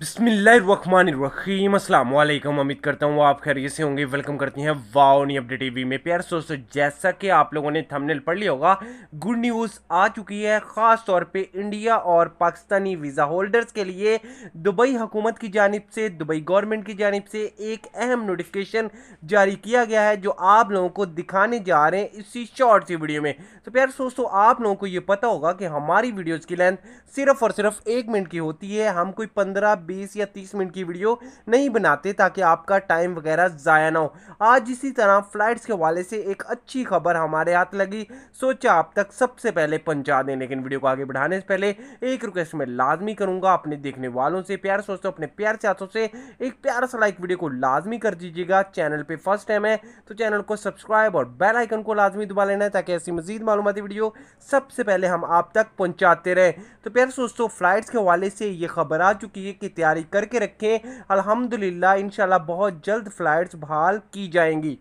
बसमिलीम अस्सलाम वालेकुम उम्मीद करता हूँ आप खैरियत से होंगे वेलकम करते हैं वाओ नी अपडेट टीवी में प्यार दोस्तों जैसा कि आप लोगों ने थंबनेल पढ़ लिया होगा गुड न्यूज़ आ चुकी है ख़ास तौर पे इंडिया और पाकिस्तानी वीज़ा होल्डर्स के लिए दुबई हुकूमत की जानब से दुबई गवर्नमेंट की जानब से एक अहम नोटिफिकेशन जारी किया गया है जो आप लोगों को दिखाने जा रहे हैं इसी शॉर्ट सी वीडियो में तो प्यार दोस्तों आप लोगों को ये पता होगा कि हमारी वीडियोज़ की लेंथ सिर्फ और सिर्फ एक मिनट की होती है हम कोई पंद्रह बीस या तीस मिनट की वीडियो नहीं बनाते ताकि आपका टाइम वगैरह ज़ाया ना हो आज इसी तरह फ़्लाइट्स के हवाले से एक अच्छी खबर हमारे हाथ लगी सोचा आप तक सबसे पहले पहुँचा दें लेकिन वीडियो को आगे बढ़ाने से पहले एक रिक्वेस्ट मैं लाजमी करूँगा अपने देखने वालों से प्यार सोचते अपने प्यार से से एक प्यार सा लाइक वीडियो को लाजमी कर दीजिएगा चैनल पर फर्स्ट टाइम है तो चैनल को सब्सक्राइब और बेल आइकन को लाजमी दबा लेना है ताकि ऐसी मजीद मालूमती वीडियो सबसे पहले हम आप तक पहुंचाते रहें तो प्यार दोस्तों फ्लाइट्स के हवाले से यह खबर आ चुकी है कि तैयारी करके रखें अलहमदिल्ला इन बहुत जल्द फ़्लाइट्स बहाल की जाएंगी